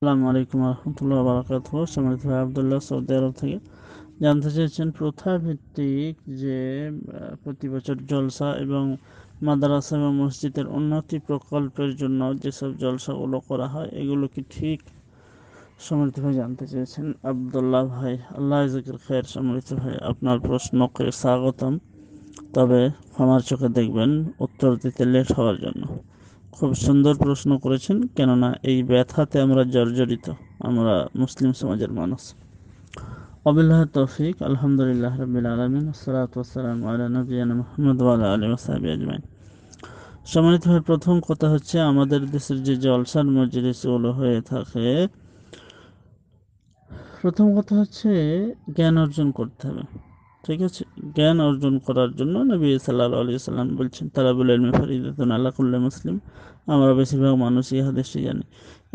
আসসালামু আলাইকুম রহমতুল্লাহ বারাকাত সম্মানিত ভাই আবদুল্লাহ সৌদি আরব থেকে জানতে চেয়েছেন প্রথাভিত্তিক যে প্রতি বছর জলসা এবং মাদ্রাসা এবং মসজিদের উন্নতি প্রকল্পের জন্য যেসব জলসাগুলো করা হয় এগুলো কি ঠিক সমৃত ভাই জানতে চেয়েছেন আবদুল্লাহ ভাই আল্লাহ জাকির খায়ের সমৃত ভাই আপনার প্রশ্নকে স্বাগতম তবে আমার চোখে দেখবেন উত্তর দিতে লেট হওয়ার জন্য খুব সুন্দর প্রশ্ন করেছেন কেননা এই ব্যথাতে আমরা জর্জরিত আমরা মুসলিম সমাজের মানুষ অবিল্লাহ তৌফিক আলহামদুলিল্লাহ রবিল আলমিন সালাতাম আলানবিয়ান মোহাম্মদ আলী ওসাহাবি আজমাইন সম্মানিত হয়ে প্রথম কথা হচ্ছে আমাদের দেশের যে জলসার মজলিসগুলো হয়ে থাকে প্রথম কথা হচ্ছে জ্ঞান অর্জন করতে হবে ঠিক আছে জ্ঞান অর্জন করার জন্য নবী সাল্লা আলি সাল্লাম বলছেন তালাবুল আলমী ফরিদ আল্লাহুল্লাহ মুসলিম আমরা বেশিরভাগ মানুষই এই হাদেশটি জানি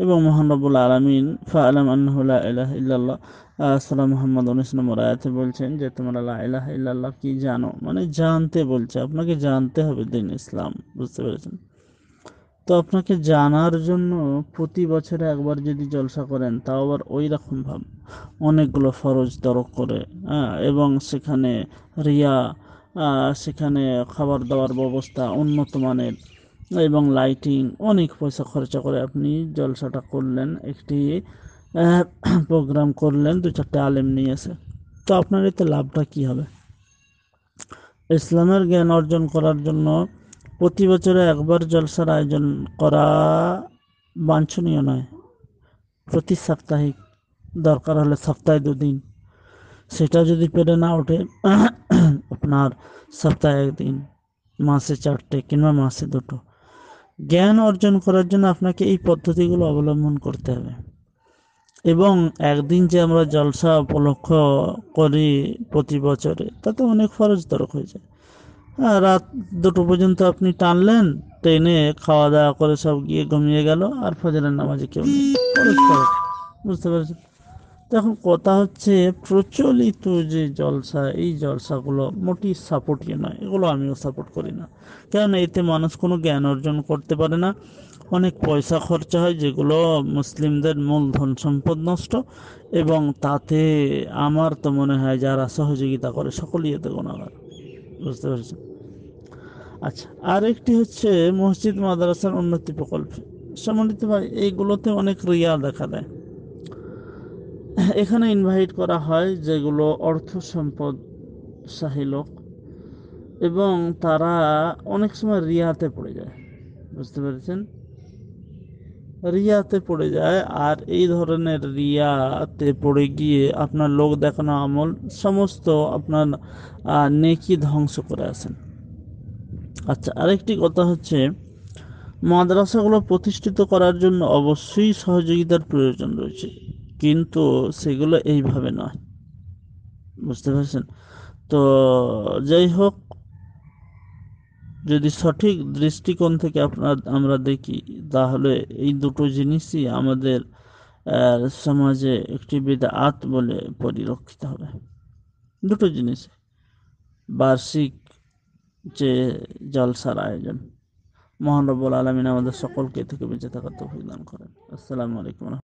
এবং মহান রব্বুল আলমিন ফা আলম আল্লাহ ইলাহ ইল্লাল্লাহ সালাম মোহাম্মদ উনিশ নম্বর আয়াতে বলছেন যে তোমরা আল্লাহ আল্লাহ ইল্লাল্লাহ কি জানো মানে জানতে বলছে আপনাকে জানতে হবে দিন ইসলাম বুঝতে পেরেছেন তো আপনাকে জানার জন্য প্রতি বছরে একবার যদি জলসা করেন তাও আবার ওই ভাব অনেকগুলো ফরজ তরক করে হ্যাঁ, এবং সেখানে রিয়া সেখানে খাবার দাবার ব্যবস্থা উন্নত মানের এবং লাইটিং অনেক পয়সা খরচা করে আপনি জলসাটা করলেন একটি প্রোগ্রাম করলেন দু চারটে আলেম নিয়ে এসে তো আপনার এতে লাভটা কী হবে ইসলামের জ্ঞান অর্জন করার জন্য প্রতি বছরে একবার জলসার আয়োজন করা বাঞ্ছনীয় নয় প্রতি সাপ্তাহিক দরকার হলে সপ্তাহে দুদিন সেটা যদি পেরে না ওঠে আপনার সপ্তাহে একদিন মাসে চারটে কিংবা মাসে দুটো জ্ঞান অর্জন করার জন্য আপনাকে এই পদ্ধতিগুলো অবলম্বন করতে হবে এবং একদিন যে আমরা জলসা উপলক্ষ করি প্রতি বছরে তাতে অনেক খরচ দরক হয়ে যায় হ্যাঁ, রাত দুটো পর্যন্ত আপনি টানলেন ট্রেনে খাওয়া দাওয়া করে সব গিয়ে ঘুমিয়ে গেল আর ফজরের নামাজে কেউ বুঝতে পারছেন এখন কথা হচ্ছে প্রচলিত যে জলসা এই জলসাগুলো মোটি সাপোর্টই নয় এগুলো আমিও সাপোর্ট করি না কেননা এতে মানুষ কোনো জ্ঞান অর্জন করতে পারে না অনেক পয়সা খরচা হয় যেগুলো মুসলিমদের মূলধন সম্পদ নষ্ট এবং তাতে আমার তো মনে হয় যারা সহযোগিতা করে সকলেই এতে গোনাগার বুঝতে পারছেন আচ্ছা আরেকটি হচ্ছে মসজিদ মাদ্রাসার উন্নতি প্রকল্প সম্মানিত ভাই এইগুলোতে অনেক রিয়া দেখা দেয় এখানে ইনভাইট করা হয় যেগুলো অর্থ সম্পদ লোক এবং তারা অনেক সময় রিয়াতে পড়ে যায় বুঝতে পেরেছেন রিয়াতে পড়ে যায় আর এই ধরনের রিয়াতে পড়ে গিয়ে আপনার লোক দেখানো আমল সমস্ত আপনার নেকি ধ্বংস করে আসেন আচ্ছা আরেকটি কথা হচ্ছে মাদ্রাসাগুলো প্রতিষ্ঠিত করার জন্য অবশ্যই সহযোগিতার প্রয়োজন রয়েছে কিন্তু সেগুলো এইভাবে নয় বুঝতে পারছেন তো যাই হোক যদি সঠিক দৃষ্টিকোণ থেকে আপনার আমরা দেখি তাহলে এই দুটো জিনিসই আমাদের সমাজে একটি বেদাত বলে পরিলক্ষিত হবে দুটো জিনিস বার্ষিক যে জলসার আয়োজন মহানবুল আলমিন আমাদের সকলকে থেকে বেঁচে থাকার তো দান করেন আসসালামু আলাইকুম